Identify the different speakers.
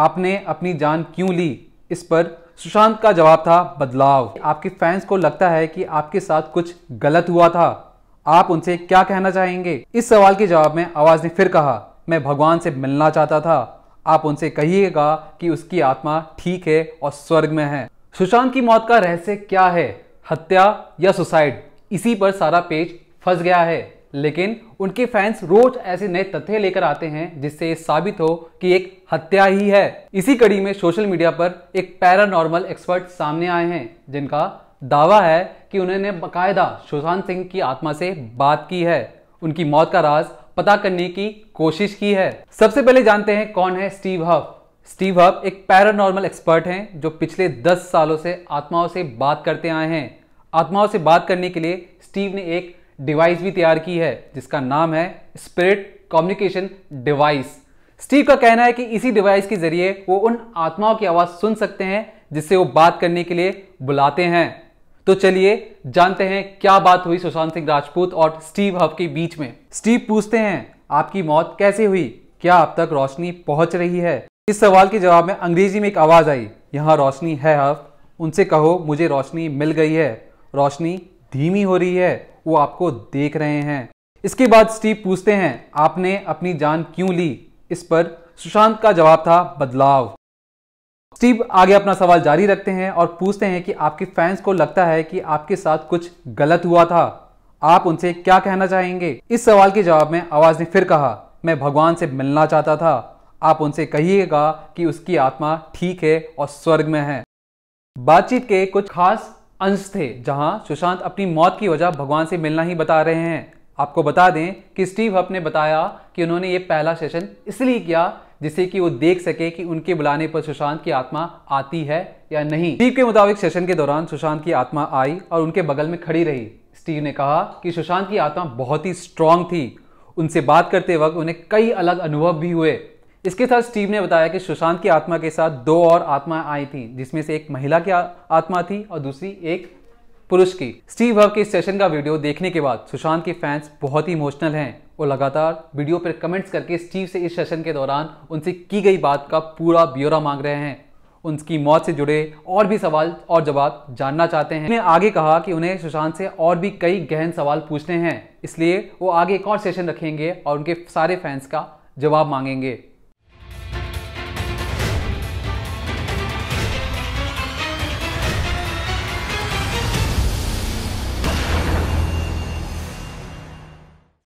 Speaker 1: आपने अपनी जान क्यों ली इस पर सुशांत का जवाब था बदलाव आपके फैंस को लगता है कि आपके साथ कुछ गलत हुआ था आप उनसे क्या कहना चाहेंगे इस सवाल के जवाब में आवाज ने फिर कहा मैं भगवान से मिलना चाहता था आप उनसे कहिएगा कि उसकी आत्मा ठीक है और स्वर्ग में है सुशांत की मौत का रहस्य क्या है हत्या या सुसाइड इसी पर सारा पेज फंस गया है लेकिन उनके फैंस रोज ऐसे नए तथ्य लेकर आते हैं जिससे ये साबित हो कि एक हत्या ही है इसी कड़ी में सोशल मीडिया पर एक पैरानॉर्मल एक्सपर्ट सामने आए हैं जिनका दावा है कि उन्होंने बकायदा सुशांत सिंह की आत्मा से बात की है उनकी मौत का राज पता करने की कोशिश की है सबसे पहले जानते हैं कौन है स्टीव हफ स्टीव हफ एक पैरानॉर्मल एक्सपर्ट हैं जो पिछले 10 सालों से आत्माओं से बात करते आए हैं आत्माओं से बात करने के लिए स्टीव ने एक डिवाइस भी तैयार की है जिसका नाम है स्पिरिट कम्युनिकेशन डिवाइस स्टीव का कहना है कि इसी डिवाइस के जरिए वो उन आत्माओं की आवाज सुन सकते हैं जिससे वो बात करने के लिए बुलाते हैं तो चलिए जानते हैं क्या बात हुई सुशांत सिंह राजपूत और स्टीव हब के बीच में स्टीव पूछते हैं आपकी मौत कैसे हुई क्या आप तक रोशनी पहुंच रही है इस सवाल के जवाब में अंग्रेजी में एक आवाज आई यहाँ रोशनी है हफ उनसे कहो मुझे रोशनी मिल गई है रोशनी धीमी हो रही है वो आपको देख रहे हैं इसके बाद स्टीव पूछते हैं आपने अपनी जान क्यों ली इस पर सुशांत का जवाब था बदलाव स्टीव आगे अपना सवाल जारी रखते हैं और पूछते हैं कि आपके फैंस को लगता है कि आपके साथ कुछ गलत हुआ था आप उनसे क्या कहना चाहेंगे इस सवाल के जवाब में आवाज ने फिर कहा मैं भगवान से मिलना चाहता था आप उनसे कहिएगा कि उसकी आत्मा ठीक है और स्वर्ग में है बातचीत के कुछ खास अंश थे जहां सुशांत अपनी मौत की वजह भगवान से मिलना ही बता रहे हैं आपको बता दें कि स्टीव हप ने बताया कि उन्होंने ये पहला सेशन इसलिए किया जिससे कि वो देख सके कि उनके बुलाने पर सुशांत की आत्मा आती है या नहीं स्टीव के मुताबिक सेशन के दौरान सुशांत की आत्मा आई और उनके बगल में खड़ी रही स्टीव ने कहा कि सुशांत की आत्मा बहुत ही स्ट्रांग थी उनसे बात करते वक्त उन्हें कई अलग अनुभव भी हुए इसके साथ स्टीव ने बताया कि सुशांत की आत्मा के साथ दो और आत्माएं आई थी जिसमें से एक महिला की आत्मा थी और दूसरी एक पुरुष की स्टीव हब के इस सेशन का वीडियो देखने के बाद सुशांत के फैंस बहुत ही इमोशनल हैं और लगातार वीडियो पर कमेंट्स करके स्टीव से इस सेशन के दौरान उनसे की गई बात का पूरा ब्यौरा मांग रहे हैं उनकी मौत से जुड़े और भी सवाल और जवाब जानना चाहते हैं उन्होंने आगे कहा कि उन्हें सुशांत से और भी कई गहन सवाल पूछने हैं इसलिए वो आगे एक और सेशन रखेंगे और उनके सारे फैंस का जवाब मांगेंगे